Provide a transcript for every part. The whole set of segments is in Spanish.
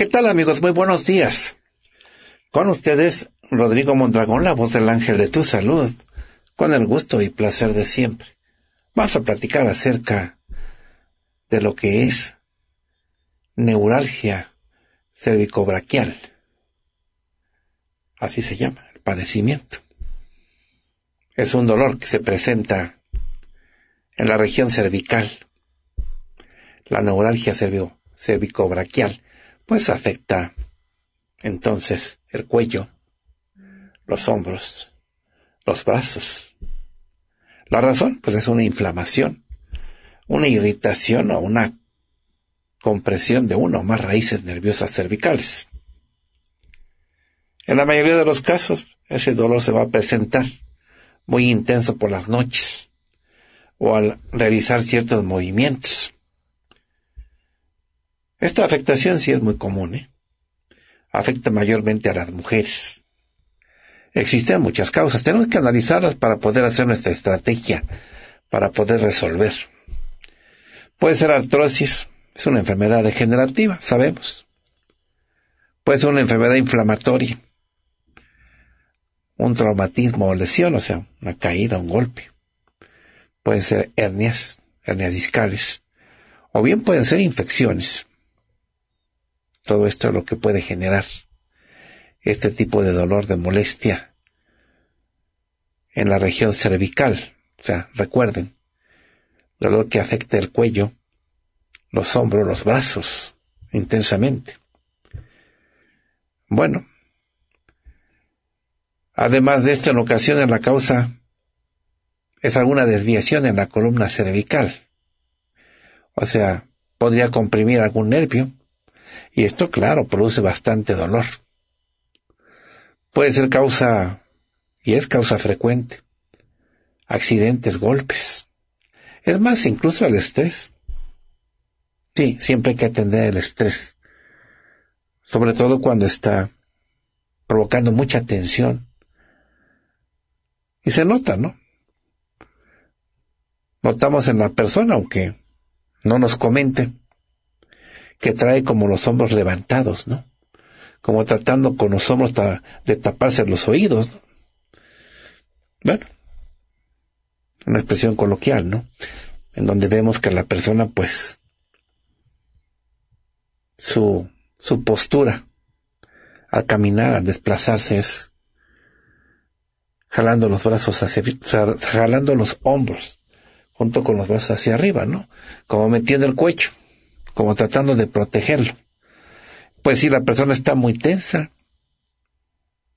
¿qué tal amigos? Muy buenos días. Con ustedes, Rodrigo Mondragón, la voz del ángel de tu salud, con el gusto y placer de siempre. Vamos a platicar acerca de lo que es neuralgia cervicobraquial. Así se llama, el padecimiento. Es un dolor que se presenta en la región cervical, la neuralgia cervicobraquial pues afecta entonces el cuello, los hombros, los brazos. La razón, pues es una inflamación, una irritación o una compresión de una o más raíces nerviosas cervicales. En la mayoría de los casos, ese dolor se va a presentar muy intenso por las noches o al realizar ciertos movimientos. Esta afectación sí es muy común. ¿eh? Afecta mayormente a las mujeres. Existen muchas causas. Tenemos que analizarlas para poder hacer nuestra estrategia, para poder resolver. Puede ser artrosis. Es una enfermedad degenerativa, sabemos. Puede ser una enfermedad inflamatoria. Un traumatismo o lesión, o sea, una caída, un golpe. Pueden ser hernias, hernias discales. O bien pueden ser infecciones todo esto es lo que puede generar este tipo de dolor, de molestia en la región cervical. O sea, recuerden, dolor que afecta el cuello, los hombros, los brazos, intensamente. Bueno, además de esto, en ocasiones la causa es alguna desviación en la columna cervical. O sea, podría comprimir algún nervio y esto, claro, produce bastante dolor. Puede ser causa, y es causa frecuente, accidentes, golpes. Es más, incluso el estrés. Sí, siempre hay que atender el estrés. Sobre todo cuando está provocando mucha tensión. Y se nota, ¿no? Notamos en la persona, aunque no nos comente que trae como los hombros levantados, ¿no? Como tratando con los hombros de taparse los oídos, ¿no? Bueno, una expresión coloquial, ¿no? En donde vemos que la persona, pues, su, su postura al caminar, al desplazarse es jalando los brazos hacia, jalando los hombros junto con los brazos hacia arriba, ¿no? Como metiendo el cuello como tratando de protegerlo. Pues si la persona está muy tensa,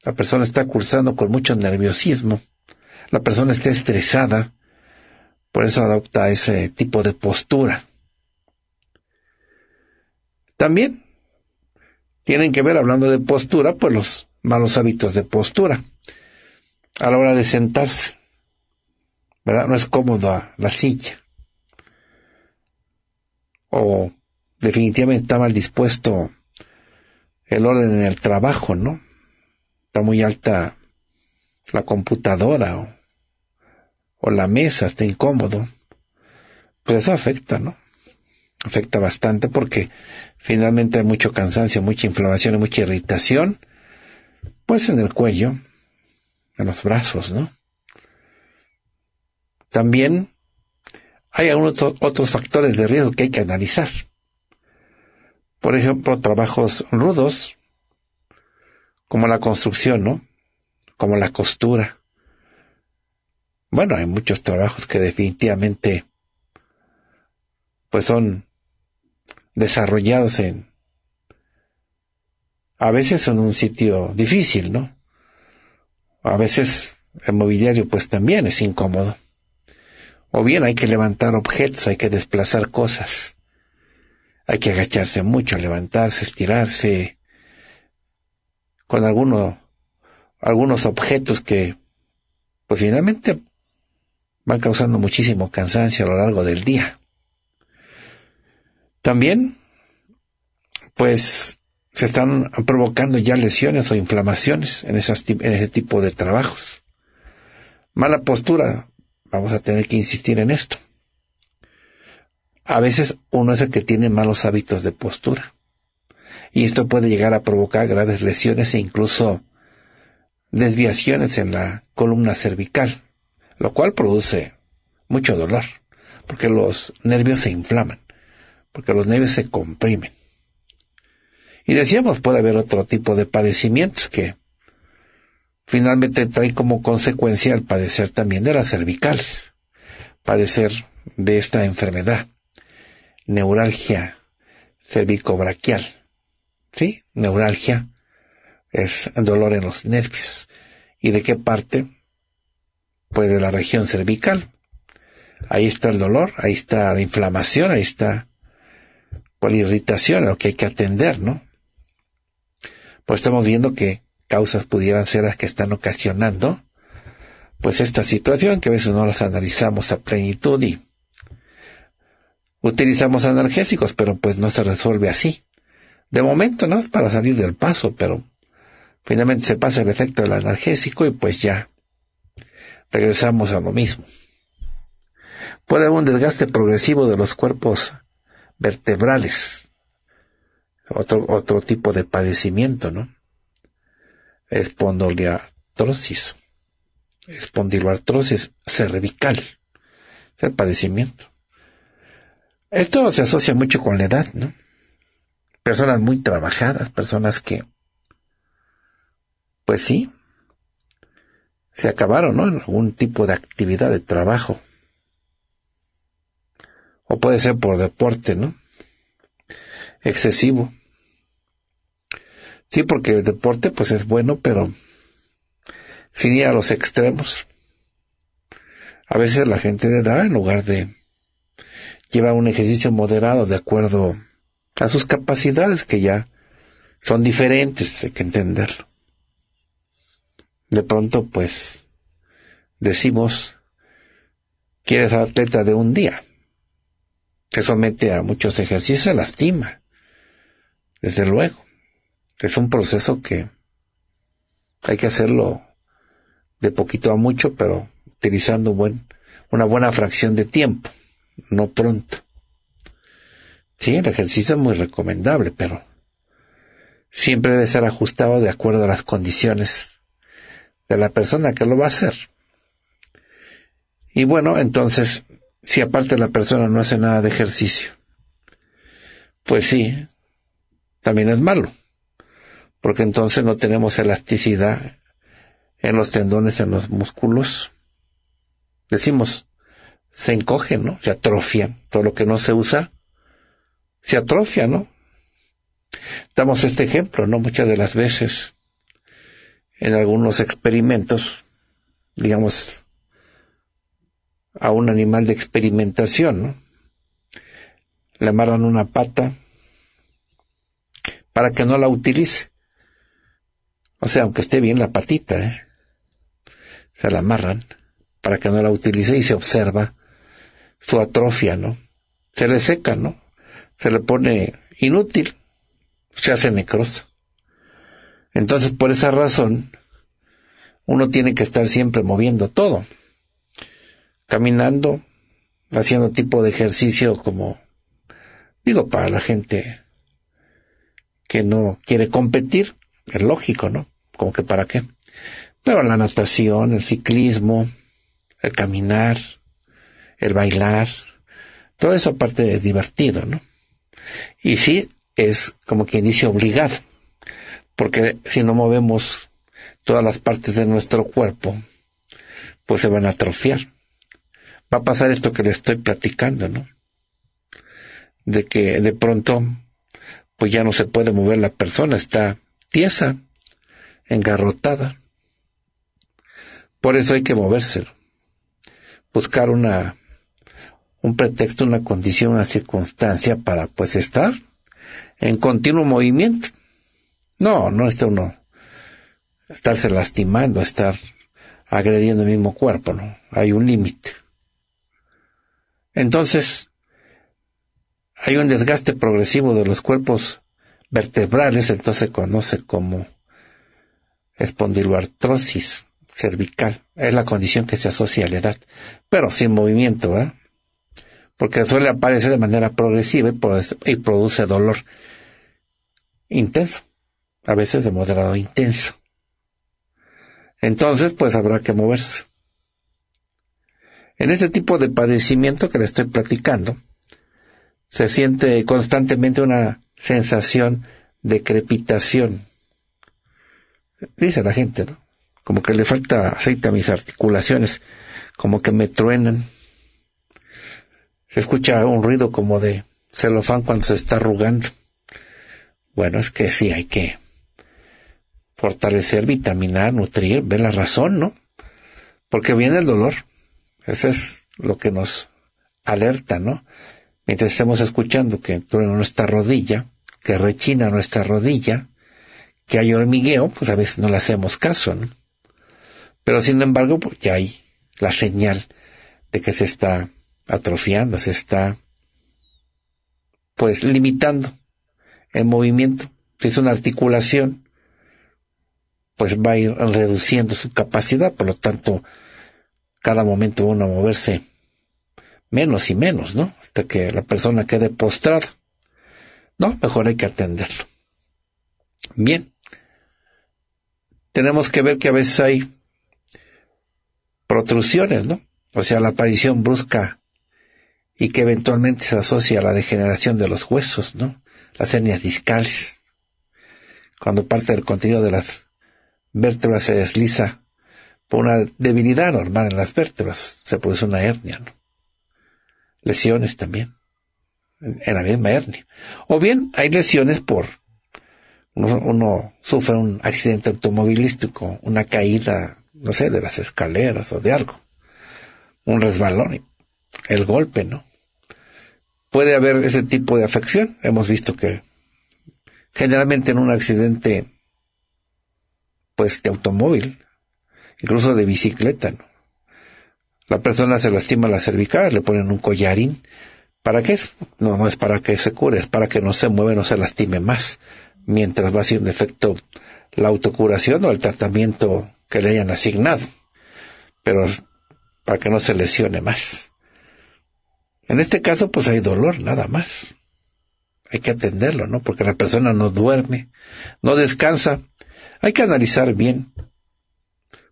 la persona está cursando con mucho nerviosismo, la persona está estresada, por eso adopta ese tipo de postura. También tienen que ver, hablando de postura, pues los malos hábitos de postura a la hora de sentarse. ¿Verdad? No es cómoda la silla. O definitivamente está mal dispuesto el orden en el trabajo, ¿no? Está muy alta la computadora o, la mesa, está incómodo. Pues eso afecta, ¿no? Afecta bastante porque finalmente hay mucho cansancio, mucha inflamación y mucha irritación, pues en el cuello, en los brazos, ¿no? También hay algunos otros factores de riesgo que hay que analizar por ejemplo, trabajos rudos, como la construcción, ¿no? Como la costura. Bueno, hay muchos trabajos que definitivamente pues son desarrollados en a veces en un sitio difícil, ¿no? A veces el mobiliario pues también es incómodo. O bien hay que levantar objetos, hay que desplazar cosas. Hay que agacharse mucho, levantarse, estirarse, con alguno, algunos objetos que, pues finalmente, van causando muchísimo cansancio a lo largo del día. También, pues, se están provocando ya lesiones o inflamaciones en, esas, en ese tipo de trabajos. Mala postura, vamos a tener que insistir en esto a veces uno es el que tiene malos hábitos de postura. Y esto puede llegar a provocar graves lesiones e incluso desviaciones en la columna cervical, lo cual produce mucho dolor, porque los nervios se inflaman, porque los nervios se comprimen. Y decíamos, puede haber otro tipo de padecimientos que finalmente traen como consecuencia el padecer también de las cervicales, padecer de esta enfermedad neuralgia cervicobraquial. ¿Sí? Neuralgia es dolor en los nervios. ¿Y de qué parte? Pues de la región cervical. Ahí está el dolor, ahí está la inflamación, ahí está pues, la irritación, lo que hay que atender, ¿no? Pues estamos viendo que causas pudieran ser las que están ocasionando, pues esta situación que a veces no las analizamos a plenitud y utilizamos analgésicos, pero pues no se resuelve así. De momento, ¿no? Para salir del paso, pero finalmente se pasa el efecto del analgésico y pues ya regresamos a lo mismo. Puede haber un desgaste progresivo de los cuerpos vertebrales, otro, otro tipo de padecimiento, ¿no? Espondiliartrosis, espondiloartrosis cervical, es el padecimiento. Esto se asocia mucho con la edad, ¿no? Personas muy trabajadas, personas que, pues sí, se acabaron, ¿no? En algún tipo de actividad de trabajo. O puede ser por deporte, ¿no? Excesivo. Sí, porque el deporte pues es bueno, pero sin ir a los extremos. A veces la gente de edad, en lugar de lleva un ejercicio moderado de acuerdo a sus capacidades que ya son diferentes, hay que entenderlo. De pronto, pues, decimos ¿quieres atleta de un día. Te somete a muchos ejercicios, se lastima. Desde luego. Es un proceso que hay que hacerlo de poquito a mucho, pero utilizando buen, una buena fracción de tiempo no pronto. Sí, el ejercicio es muy recomendable, pero siempre debe ser ajustado de acuerdo a las condiciones de la persona que lo va a hacer. Y bueno, entonces, si aparte la persona no hace nada de ejercicio, pues sí, también es malo, porque entonces no tenemos elasticidad en los tendones, en los músculos. Decimos, se encogen, ¿no? Se atrofian. Todo lo que no se usa se atrofia, ¿no? Damos este ejemplo, ¿no? Muchas de las veces en algunos experimentos, digamos, a un animal de experimentación, ¿no? Le amarran una pata para que no la utilice. O sea, aunque esté bien la patita, ¿eh? se la amarran para que no la utilice y se observa su atrofia, ¿no? Se le seca, ¿no? Se le pone inútil, se hace necrosa. Entonces, por esa razón, uno tiene que estar siempre moviendo todo. Caminando, haciendo tipo de ejercicio como, digo, para la gente que no quiere competir, es lógico, ¿no? Como que para qué. Pero la natación, el ciclismo, el caminar, el bailar, todo eso aparte es divertido, ¿no? Y sí, es como quien dice obligado, porque si no movemos todas las partes de nuestro cuerpo, pues se van a atrofiar. Va a pasar esto que le estoy platicando, ¿no? De que de pronto, pues ya no se puede mover la persona, está tiesa, engarrotada. Por eso hay que moverse, buscar una un pretexto, una condición, una circunstancia para pues estar en continuo movimiento. No, no está uno estarse lastimando, estar agrediendo el mismo cuerpo, ¿no? Hay un límite. Entonces, hay un desgaste progresivo de los cuerpos vertebrales, entonces se conoce como espondiloartrosis cervical. Es la condición que se asocia a la edad, pero sin movimiento, ¿verdad? porque suele aparecer de manera progresiva y produce dolor intenso, a veces de moderado intenso. Entonces, pues habrá que moverse. En este tipo de padecimiento que le estoy platicando, se siente constantemente una sensación de crepitación. Dice la gente, ¿no? Como que le falta aceite a mis articulaciones, como que me truenan. Se escucha un ruido como de celofán cuando se está arrugando. Bueno, es que sí hay que fortalecer, vitaminar, nutrir, ver la razón, ¿no? Porque viene el dolor. Eso es lo que nos alerta, ¿no? Mientras estemos escuchando que truena nuestra rodilla, que rechina nuestra rodilla, que hay hormigueo, pues a veces no le hacemos caso, ¿no? Pero sin embargo, pues ya hay la señal de que se está atrofiando, se está pues limitando el movimiento. Si es una articulación, pues va a ir reduciendo su capacidad, por lo tanto, cada momento uno a moverse menos y menos, ¿no? Hasta que la persona quede postrada. No, mejor hay que atenderlo. Bien. Tenemos que ver que a veces hay protrusiones, ¿no? O sea, la aparición brusca y que eventualmente se asocia a la degeneración de los huesos, ¿no? Las hernias discales. Cuando parte del contenido de las vértebras se desliza por una debilidad normal en las vértebras, se produce una hernia, ¿no? Lesiones también, en la misma hernia. O bien hay lesiones por, uno, uno sufre un accidente automovilístico, una caída, no sé, de las escaleras o de algo, un resbalón, el golpe, ¿no? Puede haber ese tipo de afección. Hemos visto que generalmente en un accidente, pues de automóvil, incluso de bicicleta, La persona se lastima la cervical, le ponen un collarín. ¿Para qué? No, no es para que se cure, es para que no se mueva, no se lastime más, mientras va haciendo efecto la autocuración o el tratamiento que le hayan asignado, pero para que no se lesione más. En este caso, pues hay dolor, nada más. Hay que atenderlo, ¿no? Porque la persona no duerme, no descansa. Hay que analizar bien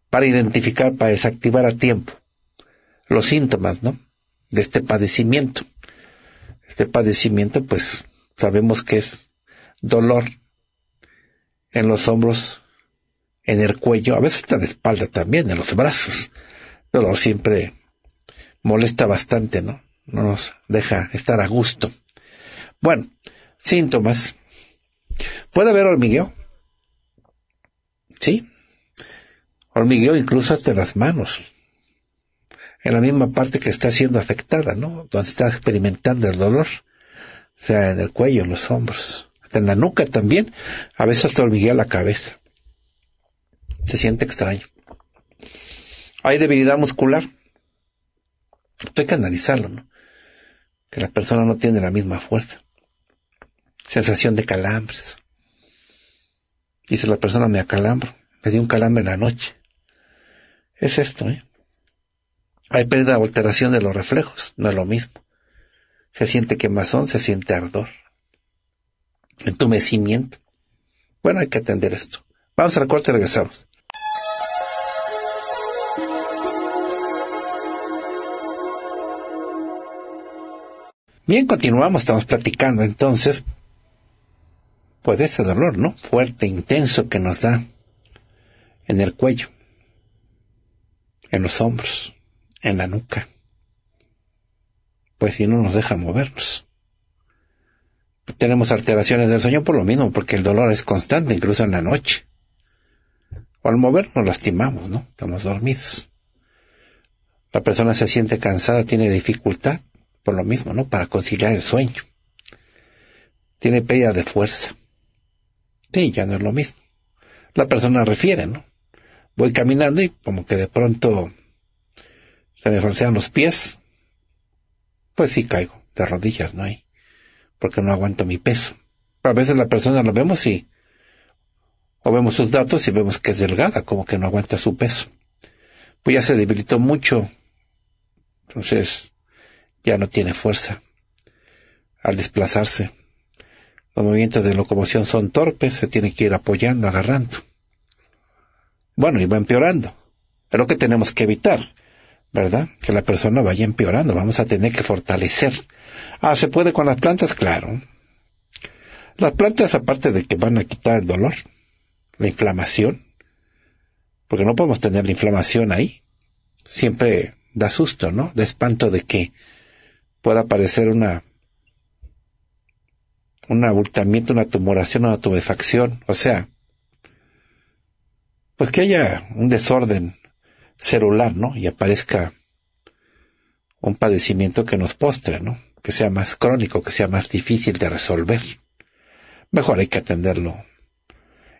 para identificar, para desactivar a tiempo los síntomas, ¿no? De este padecimiento. Este padecimiento, pues, sabemos que es dolor en los hombros, en el cuello, a veces en la espalda también, en los brazos. Dolor siempre molesta bastante, ¿no? no nos deja estar a gusto. Bueno, síntomas. Puede haber hormigueo. Sí. Hormigueo incluso hasta las manos. En la misma parte que está siendo afectada, ¿no? Donde está experimentando el dolor. O sea, en el cuello, en los hombros. Hasta en la nuca también. A veces hasta hormiguea la cabeza. Se siente extraño. Hay debilidad muscular. Esto pues hay que analizarlo, ¿no? Que la persona no tiene la misma fuerza. Sensación de calambres. Dice la persona, me acalambro. Me dio un calambre en la noche. Es esto, ¿eh? Hay pérdida o alteración de los reflejos. No es lo mismo. Se siente quemazón, se siente ardor. Entumecimiento. Bueno, hay que atender esto. Vamos al corte y regresamos. Bien, continuamos, estamos platicando entonces, pues ese dolor, ¿no? Fuerte, intenso que nos da en el cuello, en los hombros, en la nuca, pues si no nos deja movernos. Tenemos alteraciones del sueño por lo mismo, porque el dolor es constante, incluso en la noche. O al movernos lastimamos, ¿no? Estamos dormidos. La persona se siente cansada, tiene dificultad por lo mismo, ¿no? Para conciliar el sueño. Tiene pérdida de fuerza. Sí, ya no es lo mismo. La persona refiere, ¿no? Voy caminando y como que de pronto se me forcean los pies. Pues sí caigo, de rodillas, ¿no hay? Porque no aguanto mi peso. A veces la persona lo vemos y, o vemos sus datos y vemos que es delgada, como que no aguanta su peso. Pues ya se debilitó mucho. Entonces, ya no tiene fuerza. Al desplazarse, los movimientos de locomoción son torpes, se tiene que ir apoyando, agarrando. Bueno, y va empeorando. Es lo que tenemos que evitar, ¿verdad? Que la persona vaya empeorando. Vamos a tener que fortalecer. Ah, ¿se puede con las plantas? Claro. Las plantas, aparte de que van a quitar el dolor, la inflamación, porque no podemos tener la inflamación ahí, siempre da susto, ¿no? Da espanto de que pueda aparecer una un abultamiento, una tumoración, una tumefacción, o sea, pues que haya un desorden celular, ¿no? Y aparezca un padecimiento que nos postre, ¿no? Que sea más crónico, que sea más difícil de resolver. Mejor hay que atenderlo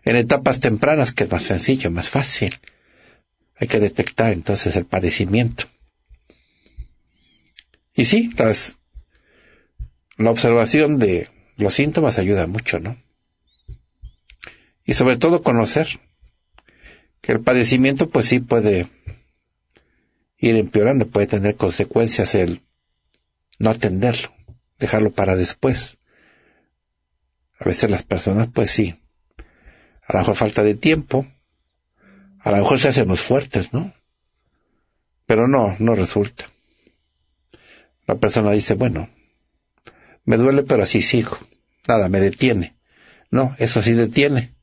en etapas tempranas, que es más sencillo, más fácil. Hay que detectar entonces el padecimiento. Y sí, las, la observación de los síntomas ayuda mucho, ¿no? Y sobre todo conocer que el padecimiento pues sí puede ir empeorando, puede tener consecuencias el no atenderlo, dejarlo para después. A veces las personas pues sí, a lo mejor falta de tiempo, a lo mejor se hacemos fuertes, ¿no? Pero no, no resulta. La persona dice, bueno, me duele pero así sigo. Nada, me detiene. No, eso sí detiene.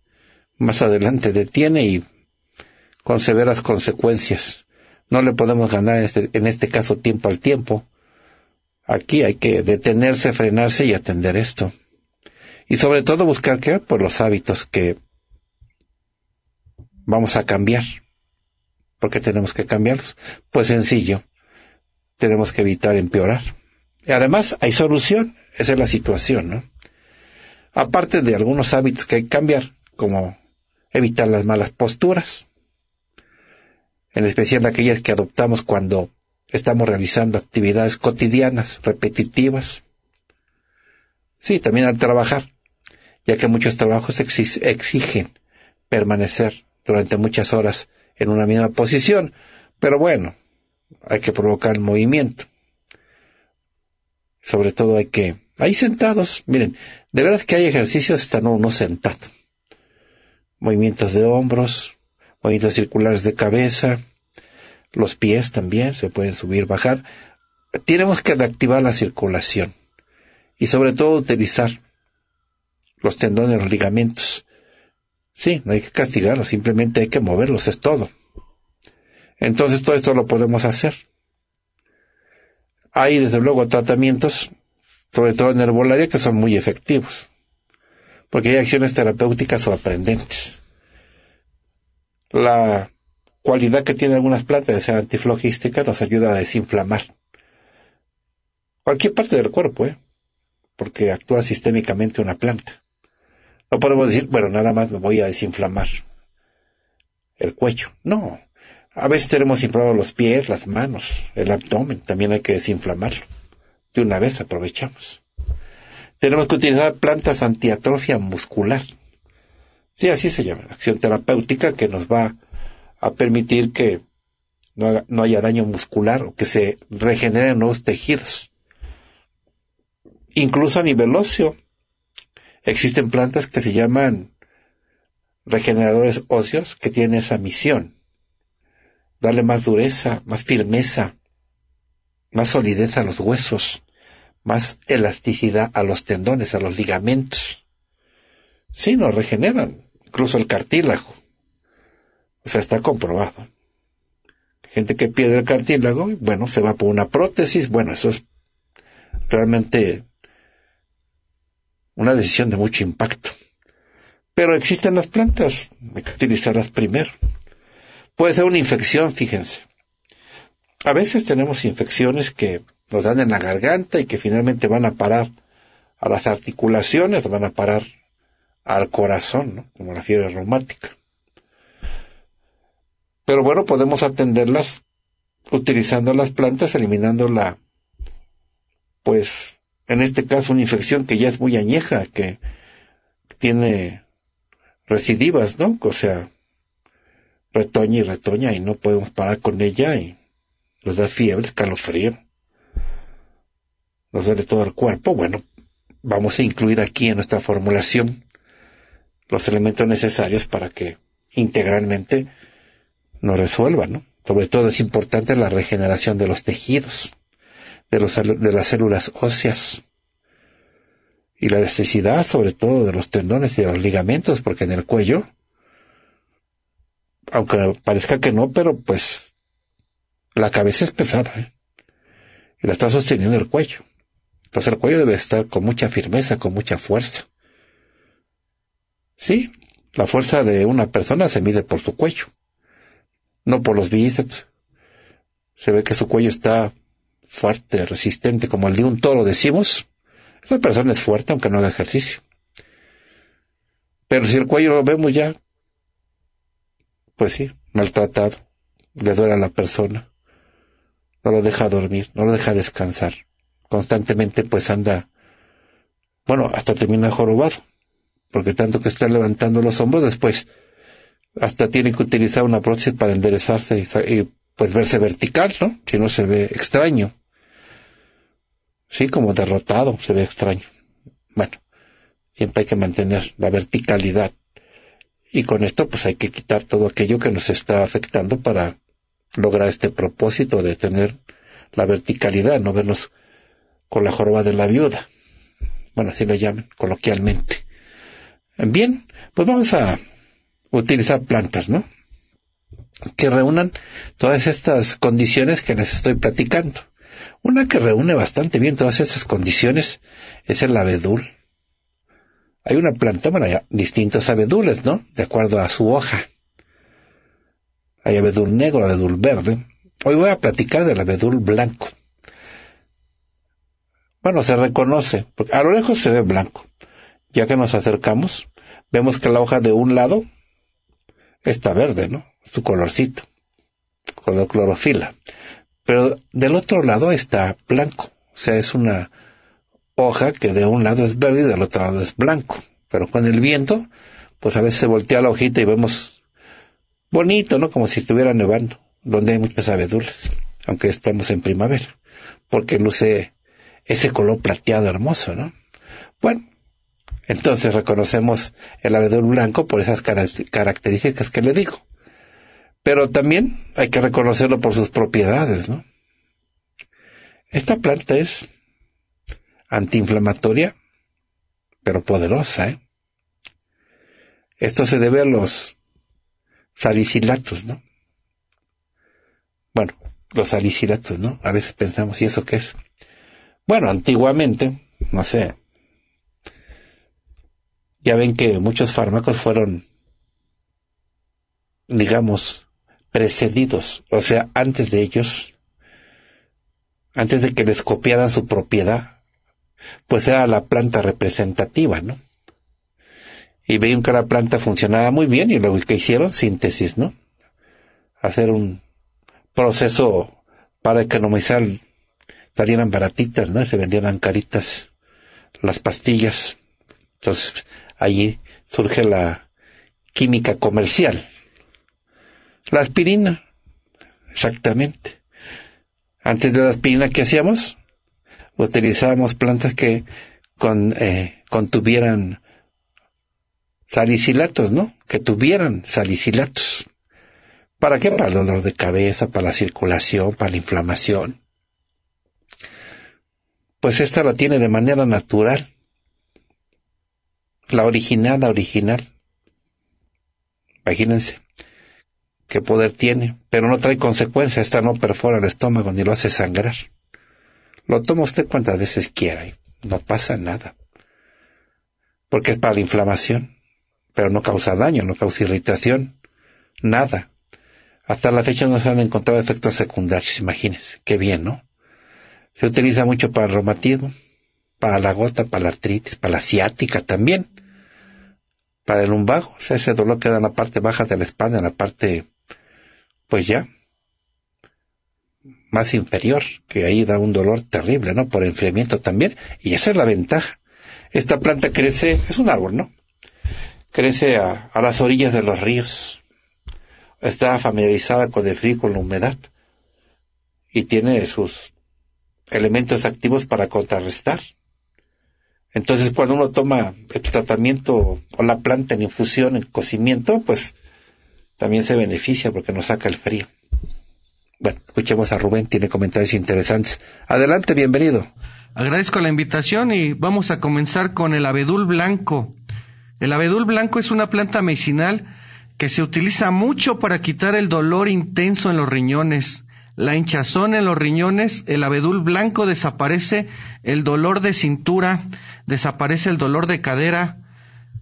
Más adelante detiene y con severas consecuencias. No le podemos ganar en este, en este caso tiempo al tiempo. Aquí hay que detenerse, frenarse y atender esto. Y sobre todo buscar qué? Por los hábitos que vamos a cambiar. ¿Por qué tenemos que cambiarlos? Pues sencillo tenemos que evitar empeorar. Y además hay solución, esa es la situación, ¿no? Aparte de algunos hábitos que hay que cambiar, como evitar las malas posturas, en especial aquellas que adoptamos cuando estamos realizando actividades cotidianas, repetitivas. Sí, también al trabajar, ya que muchos trabajos exigen permanecer durante muchas horas en una misma posición, pero bueno, hay que provocar movimiento. Sobre todo hay que... Ahí sentados, miren, de verdad que hay ejercicios está no sentado. Movimientos de hombros, movimientos circulares de cabeza, los pies también se pueden subir, bajar. Tenemos que reactivar la circulación y sobre todo utilizar los tendones, los ligamentos. Sí, no hay que castigarlos, simplemente hay que moverlos, es todo. Entonces todo esto lo podemos hacer. Hay desde luego tratamientos, sobre todo en herbolaria, que son muy efectivos, porque hay acciones terapéuticas sorprendentes. La cualidad que tienen algunas plantas de ser antiflogísticas nos ayuda a desinflamar cualquier parte del cuerpo, ¿eh? porque actúa sistémicamente una planta. No podemos decir, bueno, nada más me voy a desinflamar el cuello. No, a veces tenemos inflamados los pies, las manos, el abdomen, también hay que desinflamarlo. De una vez aprovechamos. Tenemos que utilizar plantas antiatrofia muscular. Sí, así se llama, acción terapéutica que nos va a permitir que no, no haya daño muscular o que se regeneren nuevos tejidos. Incluso a nivel óseo, existen plantas que se llaman regeneradores óseos que tienen esa misión darle más dureza, más firmeza, más solidez a los huesos, más elasticidad a los tendones, a los ligamentos. Sí, nos regeneran, incluso el cartílago. O sea, está comprobado. Gente que pierde el cartílago, bueno, se va por una prótesis, bueno, eso es realmente una decisión de mucho impacto. Pero existen las plantas, hay que utilizarlas primero. Puede ser una infección, fíjense. A veces tenemos infecciones que nos dan en la garganta y que finalmente van a parar a las articulaciones, van a parar al corazón, ¿no? como la fiebre reumática. Pero bueno, podemos atenderlas utilizando las plantas, eliminando la, pues, en este caso una infección que ya es muy añeja, que tiene recidivas, ¿no? O sea, retoña y retoña y no podemos parar con ella y nos da fiebre, escalofrío, nos duele todo el cuerpo. Bueno, vamos a incluir aquí en nuestra formulación los elementos necesarios para que integralmente nos resuelva, ¿no? Sobre todo es importante la regeneración de los tejidos, de, los, de las células óseas y la necesidad sobre todo de los tendones y de los ligamentos, porque en el cuello aunque parezca que no, pero pues la cabeza es pesada ¿eh? y la está sosteniendo el cuello. Entonces el cuello debe estar con mucha firmeza, con mucha fuerza. Sí, la fuerza de una persona se mide por su cuello, no por los bíceps. Se ve que su cuello está fuerte, resistente, como el de un toro decimos. Esa persona es fuerte aunque no haga ejercicio. Pero si el cuello lo vemos ya pues sí, maltratado, le duele a la persona, no lo deja dormir, no lo deja descansar, constantemente pues anda, bueno, hasta termina jorobado, porque tanto que está levantando los hombros después, hasta tiene que utilizar una prótesis para enderezarse y, y pues verse vertical, ¿no? Si no se ve extraño. Sí, como derrotado, se ve extraño. Bueno, siempre hay que mantener la verticalidad y con esto pues hay que quitar todo aquello que nos está afectando para lograr este propósito de tener la verticalidad, no vernos con la joroba de la viuda. Bueno, así lo llaman coloquialmente. Bien, pues vamos a utilizar plantas, ¿no? Que reúnan todas estas condiciones que les estoy platicando. Una que reúne bastante bien todas estas condiciones es el abedul hay una planta, bueno, hay distintos abedules, ¿no? De acuerdo a su hoja. Hay abedul negro, abedul verde. Hoy voy a platicar del abedul blanco. Bueno, se reconoce, porque a lo lejos se ve blanco. Ya que nos acercamos, vemos que la hoja de un lado está verde, ¿no? Su colorcito, color clorofila. Pero del otro lado está blanco, o sea, es una hoja que de un lado es verde y del otro lado es blanco. Pero con el viento, pues a veces se voltea la hojita y vemos bonito, ¿no? Como si estuviera nevando, donde hay muchas abedules, aunque estemos en primavera, porque luce ese color plateado hermoso, ¿no? Bueno, entonces reconocemos el abedul blanco por esas características que le digo. Pero también hay que reconocerlo por sus propiedades, ¿no? Esta planta es antiinflamatoria, pero poderosa. ¿eh? Esto se debe a los salicilatos, ¿no? Bueno, los salicilatos, ¿no? A veces pensamos, ¿y eso qué es? Bueno, antiguamente, no sé, ya ven que muchos fármacos fueron, digamos, precedidos, o sea, antes de ellos, antes de que les copiaran su propiedad, pues era la planta representativa, ¿no? Y veían que la planta funcionaba muy bien y luego que hicieron, síntesis, ¿no? Hacer un proceso para economizar, salieran baratitas, ¿no? se vendieran caritas las pastillas. Entonces, allí surge la química comercial. La aspirina, exactamente. Antes de la aspirina, ¿qué hacíamos? utilizábamos plantas que eh, contuvieran salicilatos, ¿no? Que tuvieran salicilatos. ¿Para qué? Para el dolor de cabeza, para la circulación, para la inflamación. Pues esta la tiene de manera natural. La original, la original. Imagínense qué poder tiene, pero no trae consecuencias. Esta no perfora el estómago ni lo hace sangrar. Lo toma usted cuantas veces quiera y no pasa nada. Porque es para la inflamación, pero no causa daño, no causa irritación, nada. Hasta la fecha no se han encontrado efectos secundarios, imagínese, Qué bien, ¿no? Se utiliza mucho para el reumatismo, para la gota, para la artritis, para la ciática también, para el lumbago, o sea, ese dolor que da en la parte baja de la espalda, en la parte, pues ya, más inferior, que ahí da un dolor terrible, ¿no? Por enfriamiento también. Y esa es la ventaja. Esta planta crece, es un árbol, ¿no? Crece a, las orillas de los ríos. Está familiarizada con el frío, con la humedad. Y tiene sus elementos activos para contrarrestar. Entonces, cuando uno toma el tratamiento o la planta en infusión, en cocimiento, pues también se beneficia porque nos saca el frío. Bueno, escuchemos a Rubén, tiene comentarios interesantes. Adelante, bienvenido. Agradezco la invitación y vamos a comenzar con el abedul blanco. El abedul blanco es una planta medicinal que se utiliza mucho para quitar el dolor intenso en los riñones. La hinchazón en los riñones, el abedul blanco desaparece el dolor de cintura, desaparece el dolor de cadera.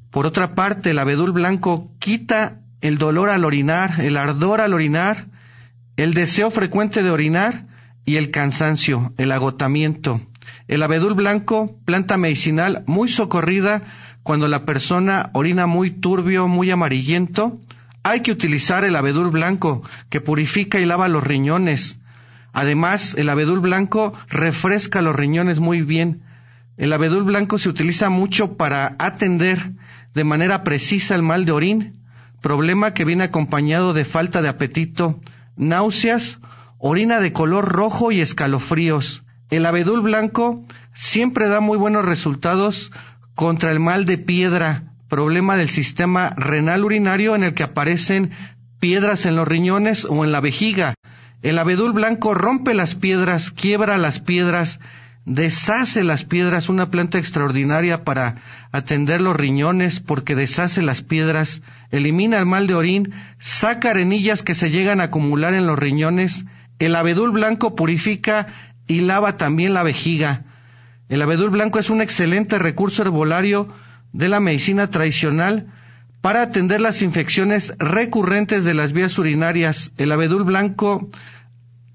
Por otra parte, el abedul blanco quita el dolor al orinar, el ardor al orinar, el deseo frecuente de orinar y el cansancio, el agotamiento. El abedul blanco, planta medicinal muy socorrida cuando la persona orina muy turbio, muy amarillento. Hay que utilizar el abedul blanco que purifica y lava los riñones. Además, el abedul blanco refresca los riñones muy bien. El abedul blanco se utiliza mucho para atender de manera precisa el mal de orín, problema que viene acompañado de falta de apetito, náuseas, orina de color rojo y escalofríos. El abedul blanco siempre da muy buenos resultados contra el mal de piedra, problema del sistema renal urinario en el que aparecen piedras en los riñones o en la vejiga. El abedul blanco rompe las piedras, quiebra las piedras, deshace las piedras, una planta extraordinaria para atender los riñones porque deshace las piedras, elimina el mal de orín, saca arenillas que se llegan a acumular en los riñones, el abedul blanco purifica y lava también la vejiga. El abedul blanco es un excelente recurso herbolario de la medicina tradicional para atender las infecciones recurrentes de las vías urinarias. El abedul blanco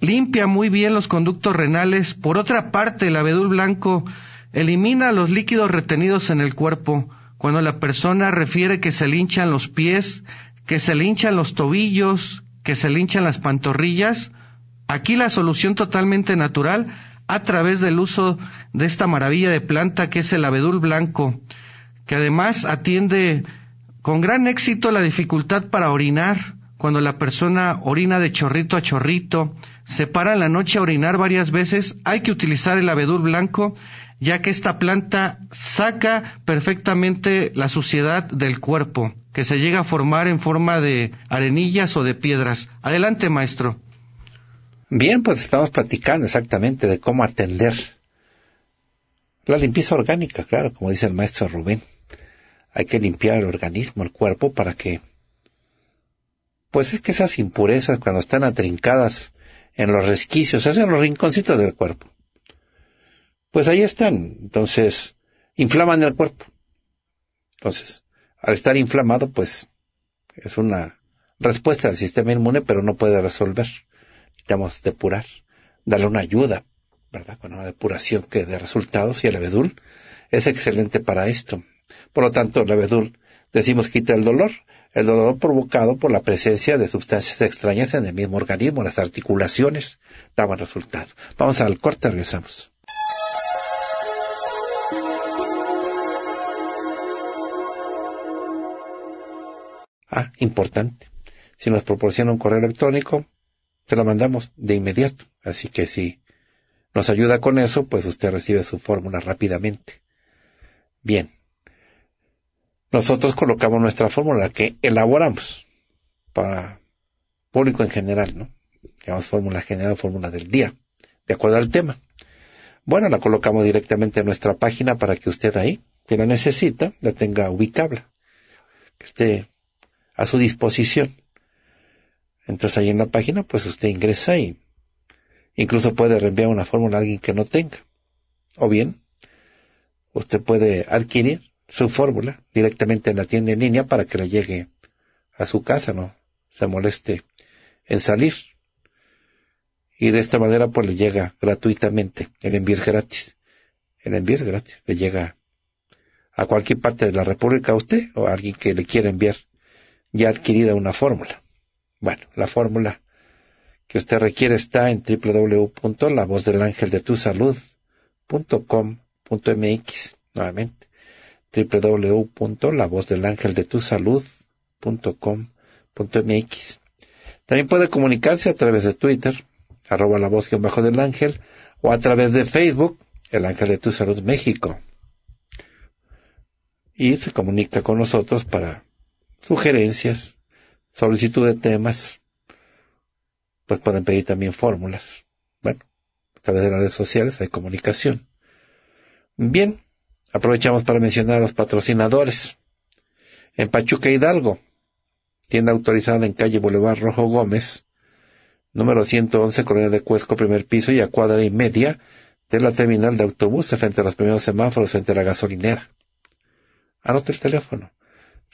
limpia muy bien los conductos renales. Por otra parte, el abedul blanco elimina los líquidos retenidos en el cuerpo. Cuando la persona refiere que se linchan hinchan los pies, que se linchan hinchan los tobillos, que se linchan hinchan las pantorrillas, aquí la solución totalmente natural a través del uso de esta maravilla de planta que es el abedul blanco, que además atiende con gran éxito la dificultad para orinar, cuando la persona orina de chorrito a chorrito, se para en la noche a orinar varias veces, hay que utilizar el abedul blanco, ya que esta planta saca perfectamente la suciedad del cuerpo, que se llega a formar en forma de arenillas o de piedras. Adelante, maestro. Bien, pues estamos platicando exactamente de cómo atender la limpieza orgánica, claro, como dice el maestro Rubén. Hay que limpiar el organismo, el cuerpo, para que pues es que esas impurezas cuando están atrincadas en los resquicios, hacen los rinconcitos del cuerpo. Pues ahí están, entonces, inflaman el cuerpo. Entonces, al estar inflamado, pues es una respuesta del sistema inmune, pero no puede resolver. Necesitamos depurar, darle una ayuda, ¿verdad? Con una depuración que dé de resultados y el abedul es excelente para esto. Por lo tanto, el abedul decimos quita el dolor, el dolor provocado por la presencia de sustancias extrañas en el mismo organismo, las articulaciones daban resultado. Vamos al corte, regresamos. Ah, importante. Si nos proporciona un correo electrónico, te lo mandamos de inmediato. Así que si nos ayuda con eso, pues usted recibe su fórmula rápidamente. Bien, nosotros colocamos nuestra fórmula que elaboramos para público en general, ¿no? Llamamos fórmula general, fórmula del día, de acuerdo al tema. Bueno, la colocamos directamente en nuestra página para que usted ahí, que la necesita, la tenga ubicable, que esté a su disposición. Entonces ahí en la página, pues usted ingresa y incluso puede reenviar una fórmula a alguien que no tenga. O bien, usted puede adquirir su fórmula directamente en la tienda en línea para que le llegue a su casa, no se moleste en salir. Y de esta manera pues le llega gratuitamente, el envío es gratis, el envío es gratis, le llega a cualquier parte de la República a usted o a alguien que le quiera enviar ya adquirida una fórmula. Bueno, la fórmula que usted requiere está en www.lavozdelangeldetusalud.com.mx nuevamente www.lavozdelangeldetusalud.com.mx. También puede comunicarse a través de Twitter, arroba la voz bajo del ángel, o a través de Facebook, el ángel de tu salud México. Y se comunica con nosotros para sugerencias, solicitud de temas, pues pueden pedir también fórmulas. Bueno, a través de las redes sociales hay comunicación. Bien, Aprovechamos para mencionar a los patrocinadores. En Pachuca Hidalgo, tienda autorizada en calle Boulevard Rojo Gómez, número 111, Colonia de Cuesco, primer piso y a cuadra y media de la terminal de autobuses frente a los primeros semáforos frente a la gasolinera. Anote el teléfono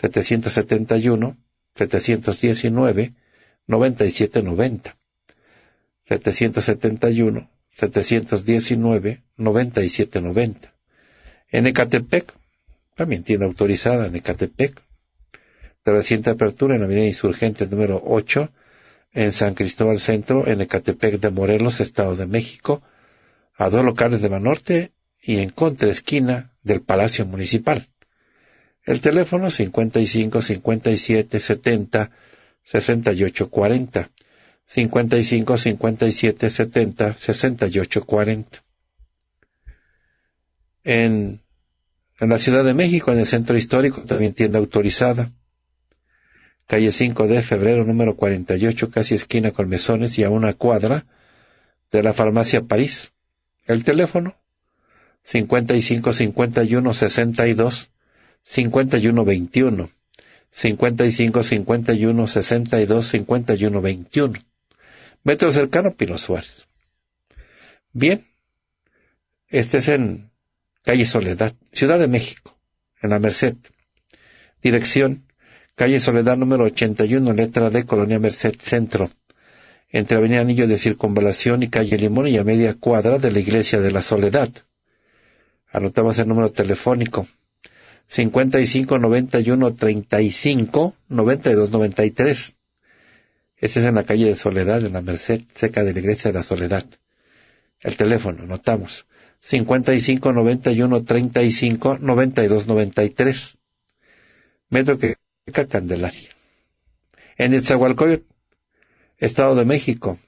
771 719 9790 771 719 9790 en Ecatepec, también tiene autorizada en Ecatepec, de reciente apertura en la avenida Insurgente número 8, en San Cristóbal Centro, en Ecatepec de Morelos, Estado de México, a dos locales de Banorte y en contra esquina del Palacio Municipal. El teléfono 55 57 70 68 40. 55 57 70 68 40 en, la Ciudad de México, en el centro histórico, también tienda autorizada. Calle 5 de febrero, número 48, casi esquina con mesones y a una cuadra de la farmacia París. El teléfono 55 51 62 51 21. 55 51 62 51 21. Metro cercano Pino Suárez. Bien. Este es en calle Soledad, Ciudad de México, en la Merced. Dirección, calle Soledad número 81, letra D, Colonia Merced Centro, entre Avenida Anillo de Circunvalación y calle Limón y a media cuadra de la Iglesia de la Soledad. Anotamos el número telefónico 55 91 35 92 93. Ese es en la calle de Soledad, en la Merced, cerca de la Iglesia de la Soledad. El teléfono, anotamos. 55 91 35 92 93. Metro que Candelaria. En Itzahualcoyot, Estado de México.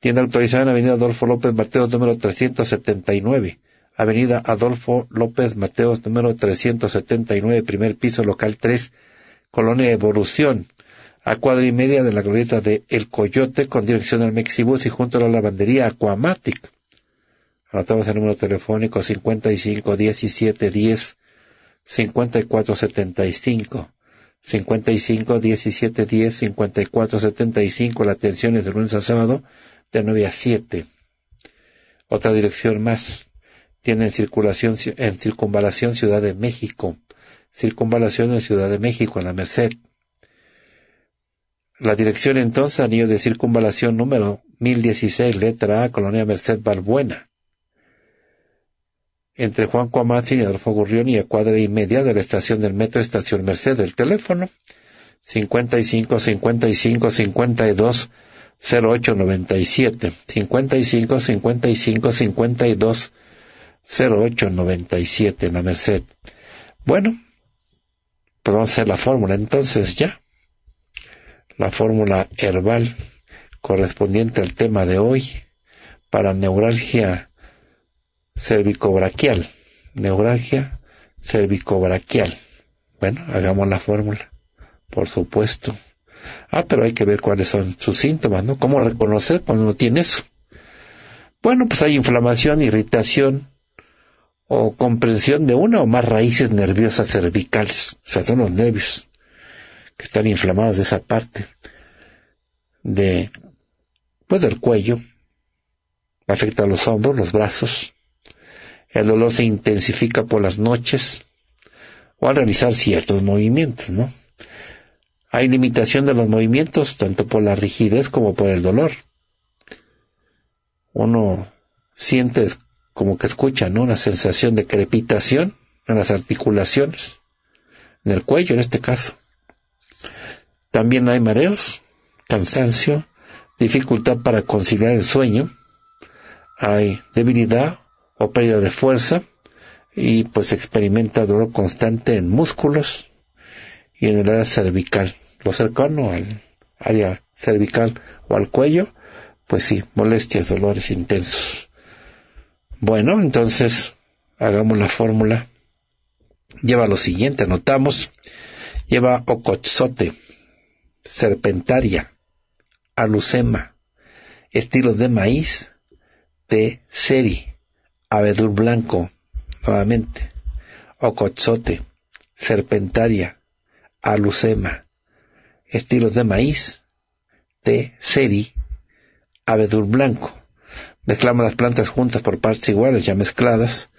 Tienda autorizada en Avenida Adolfo López Mateos número 379. Avenida Adolfo López Mateos número 379, primer piso, local 3, Colonia Evolución, a cuadra y media de la glorieta de El Coyote con dirección al Mexibus y junto a la lavandería Aquamatic. Anotamos el número telefónico 55 17 10 54 75. 55 17 10 54 75. La atención es de lunes a sábado de 9 a 7. Otra dirección más. Tiene circulación en circunvalación Ciudad de México. Circunvalación en Ciudad de México, en la Merced. La dirección entonces, anillo de circunvalación número 1016, letra A, Colonia Merced Valbuena entre Juan Coamazzi y Adolfo Gurrión y a cuadra y media de la estación del metro Estación Merced. del teléfono 55 55 52 08 97 55 55 52 08 97 en la Merced. Bueno, podemos pues hacer la fórmula entonces ya. La fórmula herbal correspondiente al tema de hoy para neuralgia cervicobraquial. Neuralgia cervicobraquial. Bueno, hagamos la fórmula. Por supuesto. Ah, pero hay que ver cuáles son sus síntomas, ¿no? ¿Cómo reconocer cuando uno tiene eso? Bueno, pues hay inflamación, irritación o comprensión de una o más raíces nerviosas cervicales. O sea, son los nervios que están inflamados de esa parte de, pues del cuello. Afecta a los hombros, los brazos, el dolor se intensifica por las noches o al realizar ciertos movimientos, ¿no? Hay limitación de los movimientos tanto por la rigidez como por el dolor. Uno siente como que escucha, ¿no? Una sensación de crepitación en las articulaciones, en el cuello en este caso. También hay mareos, cansancio, dificultad para conciliar el sueño, hay debilidad pérdida de fuerza y pues experimenta dolor constante en músculos y en el área cervical. Lo cercano al área cervical o al cuello, pues sí, molestias, dolores intensos. Bueno, entonces hagamos la fórmula. Lleva lo siguiente, anotamos. Lleva ocozote, serpentaria, alucema, estilos de maíz, de seri, abedul blanco, nuevamente, ocozote, serpentaria, alucema, estilos de maíz, T, seri, abedul blanco. Mezclamos las plantas juntas por partes iguales, ya mezcladas,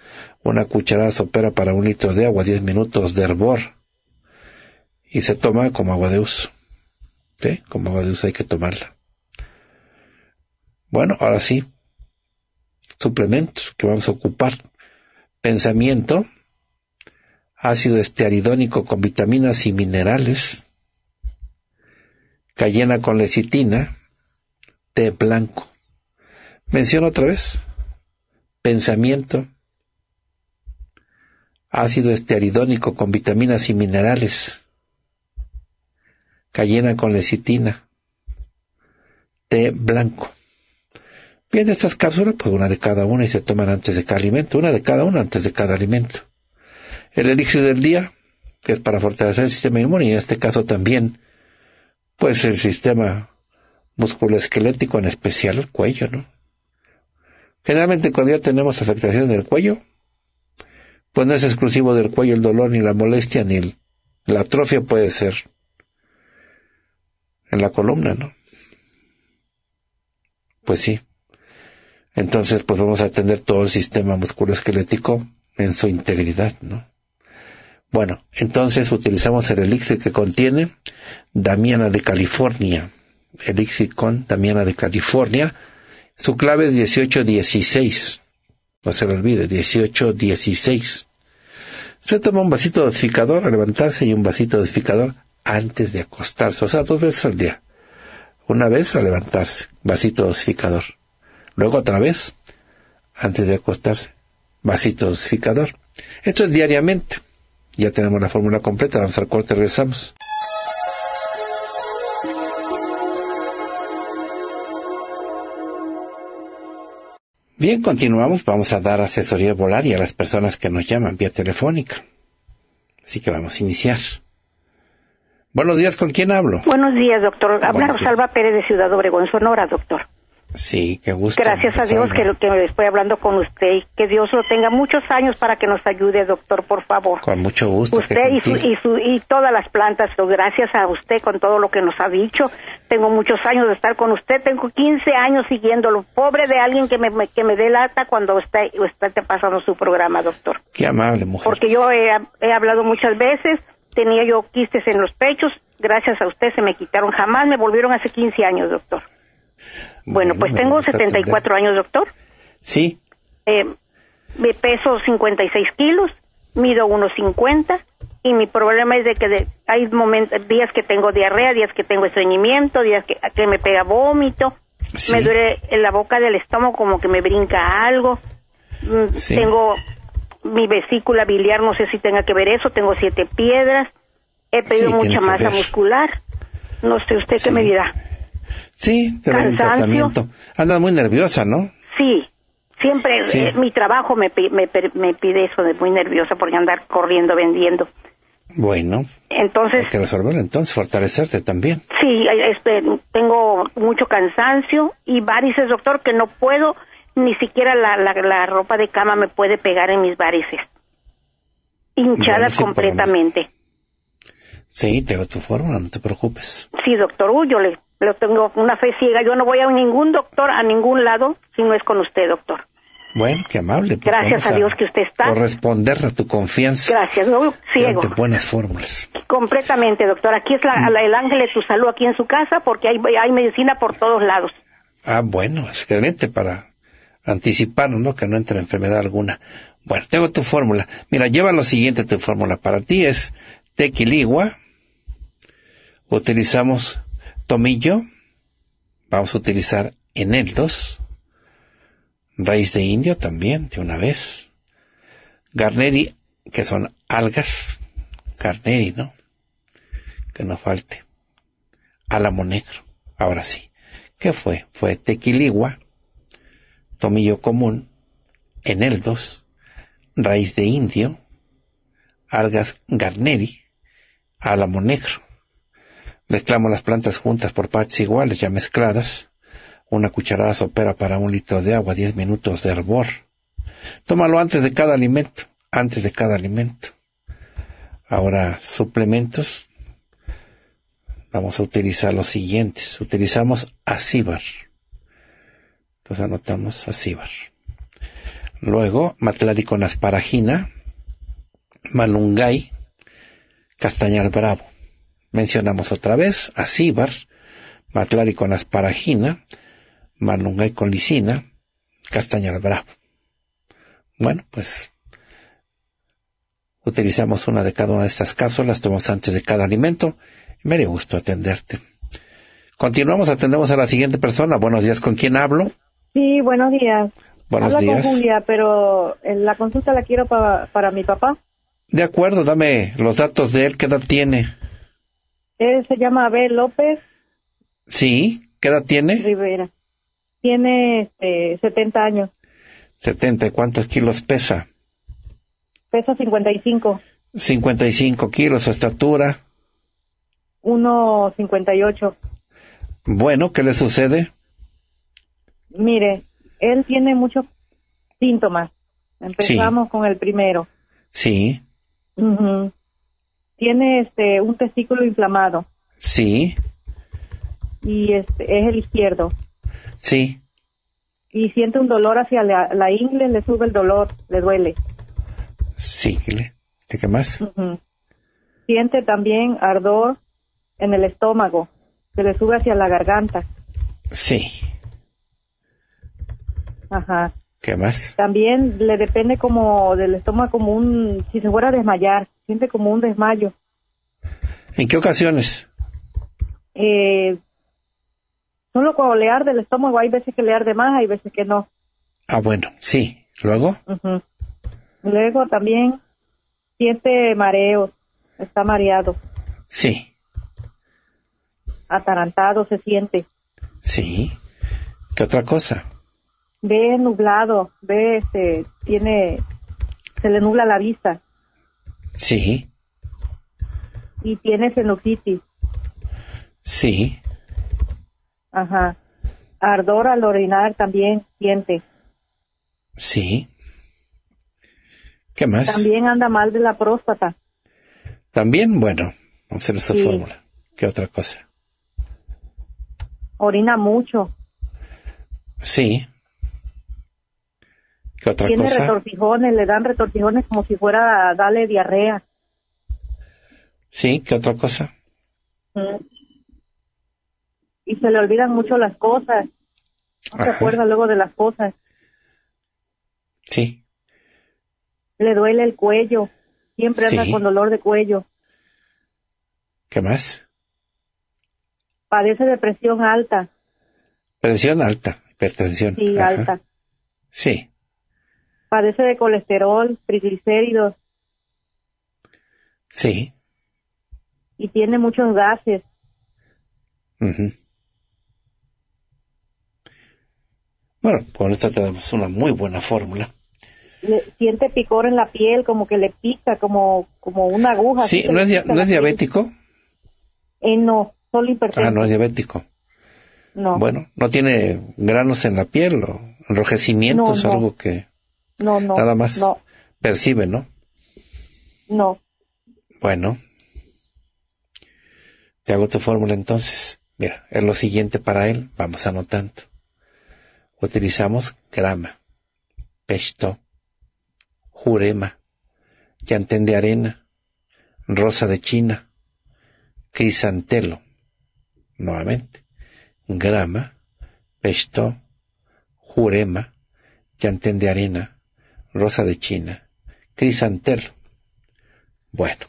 una cucharada sopera para un litro de agua, 10 minutos de hervor, y se toma como agua de uso. ¿Sí? Como agua de uso hay que tomarla. Bueno, ahora sí, suplementos que vamos a ocupar. Pensamiento, ácido estearidónico con vitaminas y minerales, cayena con lecitina, té blanco. Menciono otra vez, pensamiento, ácido estearidónico con vitaminas y minerales, cayena con lecitina, té blanco. Y estas cápsulas, pues una de cada una y se toman antes de cada alimento, una de cada una antes de cada alimento. El elixir del día, que es para fortalecer el sistema inmune y en este caso también, pues el sistema musculoesquelético, en especial el cuello, ¿no? Generalmente cuando ya tenemos afectación en el cuello, pues no es exclusivo del cuello el dolor, ni la molestia, ni la atrofia puede ser en la columna, ¿no? Pues sí. Entonces, pues vamos a atender todo el sistema musculoesquelético en su integridad, ¿no? Bueno, entonces utilizamos el elixir que contiene Damiana de California. Elixir con Damiana de California. Su clave es 1816. No se lo olvide, 1816. Se toma un vasito dosificador al levantarse y un vasito dosificador antes de acostarse. O sea, dos veces al día. Una vez al levantarse, vasito dosificador. Luego otra vez, antes de acostarse, vasito dosificador. Esto es diariamente. Ya tenemos la fórmula completa, vamos al corte, regresamos. Bien, continuamos. Vamos a dar asesoría y a las personas que nos llaman vía telefónica. Así que vamos a iniciar. Buenos días, ¿con quién hablo? Buenos días, doctor. Habla Rosalba Pérez de Ciudad Obregón, Sonora, doctor. Sí, qué gusto. Gracias a Dios que, que me estoy hablando con usted que Dios lo tenga muchos años para que nos ayude, doctor, por favor. Con mucho gusto. Usted y, y, todas las plantas, gracias a usted con todo lo que nos ha dicho. Tengo muchos años de estar con usted, tengo 15 años siguiéndolo. Pobre de alguien que me, que me dé lata cuando usted, está pasando su programa, doctor. Qué amable, mujer. Porque yo he, he hablado muchas veces, tenía yo quistes en los pechos, gracias a usted se me quitaron, jamás me volvieron hace 15 años, doctor. Bueno, pues tengo 74 años, doctor. Sí. Eh, peso 56 kilos, mido 1,50 y mi problema es de que hay momentos, días que tengo diarrea, días que tengo estreñimiento, días que, me pega vómito, me duele en la boca del estómago como que me brinca algo, mm, tengo mi vesícula biliar, no sé si tenga que ver eso, tengo siete piedras, he pedido mucha masa muscular, no sé usted qué me dirá. Sí, te da un Andas muy nerviosa, ¿no? Sí, siempre eh, mi trabajo me, me, pide eso de muy nerviosa porque andar corriendo, vendiendo. Bueno, entonces hay que resolverlo, entonces fortalecerte también. Sí, este, tengo mucho cansancio y varices, doctor, que no puedo, ni siquiera la, la, ropa de cama me puede pegar en mis varices, hinchadas sí, completamente. Sí, tengo tu fórmula, no te preocupes. Sí, doctor, yo le pero tengo una fe ciega. Yo no voy a ningún doctor, a ningún lado, si no es con usted, doctor. Bueno, qué amable. Pues Gracias a, Dios que usted está. responder a tu confianza. Gracias, no ciego. buenas fórmulas. Completamente, doctor. Aquí es mm. el ángel de su salud aquí en su casa porque hay, hay medicina por todos lados. Ah, bueno, excelente para anticiparnos, ¿no? Que no entre enfermedad alguna. Bueno, tengo tu fórmula. Mira, lleva lo siguiente tu fórmula. Para ti es tequiligua. Utilizamos tomillo, vamos a utilizar eneldos, raíz de indio también, de una vez, garneri, que son algas, garneri, ¿no? Que no falte, álamo negro, ahora sí. ¿Qué fue? Fue tequiligua, tomillo común, eneldos, raíz de indio, algas garneri, álamo negro. Mezclamos las plantas juntas por partes iguales ya mezcladas. Una cucharada sopera para un litro de agua, 10 minutos de hervor. Tómalo antes de cada alimento, antes de cada alimento. Ahora, suplementos. Vamos a utilizar los siguientes. Utilizamos acíbar. Entonces anotamos acíbar. Luego, matlari con asparagina, malungay, castañar bravo. Mencionamos otra vez a matlar Matlari con asparagina, Manungay con lisina, al bravo. Bueno, pues utilizamos una de cada una de estas cápsulas, tomamos antes de cada alimento. Me dio gusto atenderte. Continuamos, atendemos a la siguiente persona. Buenos días, ¿con quién hablo? Sí, buenos días. Buenos Habla días. con Julia, pero eh, la consulta la quiero para, para mi papá. De acuerdo, dame los datos de él, ¿qué edad tiene? Él se llama Abel López. Sí, ¿qué edad tiene? Rivera. Tiene 70 este, años. 70, ¿cuántos kilos pesa? Pesa 55. 55 kilos, su estatura. 1,58. Bueno, ¿qué le sucede? Mire, él tiene muchos síntomas. Empezamos con el primero. Sí tiene este un testículo inflamado. Sí. Y este es el izquierdo. Sí. Y siente un dolor hacia la, ingle, le sube el dolor, le duele. Sí, ¿de qué más? Siente también ardor en el estómago, se le sube hacia la garganta. Sí. Ajá. ¿Qué más? También le depende como del estómago como un si se fuera a desmayar siente como un desmayo. ¿En qué ocasiones? Eh, solo cuando le arde el estómago, hay veces que le arde más, hay veces que no. Ah, bueno, sí. ¿Luego? Luego también siente mareo, está mareado. Sí. Atarantado se siente. Sí. ¿Qué otra cosa? Ve nublado, ve, se este, tiene, se le nubla la vista. Sí. Y tiene enojitis. Sí. Ajá. Ardor al orinar también siente. Sí. ¿Qué más? También anda mal de la próstata. También, bueno, vamos a hacer esa fórmula. ¿Qué otra cosa? Orina mucho. Sí. ¿Qué tiene retortijones, le dan retortijones como si fuera a darle diarrea. Sí, ¿qué otra cosa? Mm. Y se le olvidan mucho las cosas. No se acuerda luego de las cosas. Sí. Le duele el cuello. Siempre anda con dolor de cuello. ¿Qué más? Padece de presión alta. Presión alta, hipertensión. Sí, alta. Sí. Padece de colesterol, triglicéridos. Sí. Y tiene muchos gases. Bueno, con esto te damos una muy buena fórmula. Le, siente picor en la piel, como que le pica, como, como una aguja. Sí, ¿no es, diabético? Eh, no, solo hipertensión. Ah, no es diabético. No. Bueno, ¿no tiene granos en la piel o enrojecimientos, algo que...? No, no. Nada más. No. Percibe, ¿no? No. Bueno. Te hago tu fórmula entonces. Mira, es lo siguiente para él. Vamos anotando. Utilizamos grama, pesto, jurema, llantén de arena, rosa de China, crisantelo. Nuevamente, grama, pesto, jurema, llantén de arena, rosa de China, crisantelo. Bueno,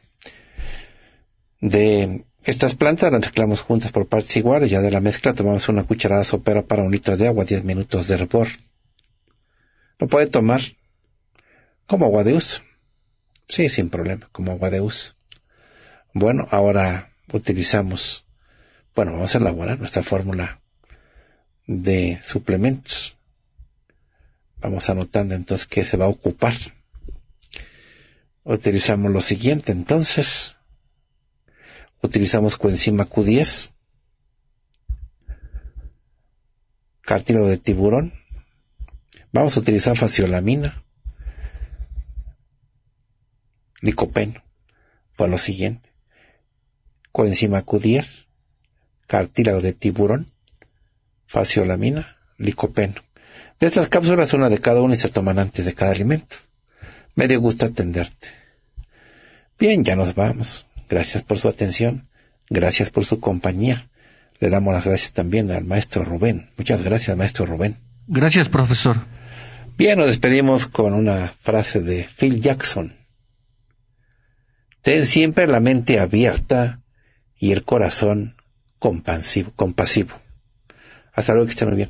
de estas plantas las mezclamos juntas por partes iguales, ya de la mezcla tomamos una cucharada sopera para un litro de agua, 10 minutos de hervor. Lo puede tomar como agua de uso. Sí, sin problema, como agua de uso. Bueno, ahora utilizamos, bueno, vamos a elaborar nuestra fórmula de suplementos. Vamos anotando entonces que se va a ocupar. Utilizamos lo siguiente entonces. Utilizamos coenzima Q10. Cartílago de tiburón. Vamos a utilizar fasiolamina, Licopeno. Fue pues lo siguiente. Coenzima Q10. Cartílago de tiburón. Faciolamina. Licopeno. De estas cápsulas, una de cada una y se toman antes de cada alimento. Me dio gusto atenderte. Bien, ya nos vamos. Gracias por su atención. Gracias por su compañía. Le damos las gracias también al maestro Rubén. Muchas gracias, maestro Rubén. Gracias, profesor. Bien, nos despedimos con una frase de Phil Jackson. Ten siempre la mente abierta y el corazón compasivo. compasivo. Hasta luego, que estén muy bien.